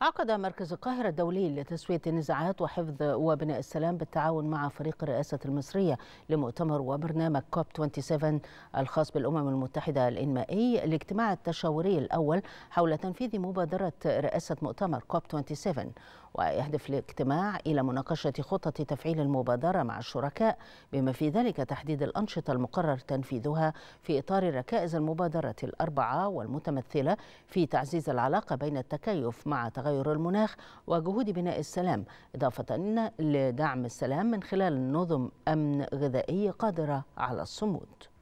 عقد مركز القاهرة الدولي لتسوية النزاعات وحفظ وبناء السلام بالتعاون مع فريق الرئاسة المصرية لمؤتمر وبرنامج كوب 27 الخاص بالأمم المتحدة الإنمائي الاجتماع التشاوري الأول حول تنفيذ مبادرة رئاسة مؤتمر كوب 27 ويهدف الاجتماع إلى مناقشة خطة تفعيل المبادرة مع الشركاء بما في ذلك تحديد الأنشطة المقرر تنفيذها في إطار ركائز المبادرة الأربعة والمتمثلة في تعزيز العلاقة بين التكيف مع تغير المناخ وجهود بناء السلام إضافة لدعم السلام من خلال نظم أمن غذائي قادرة على الصمود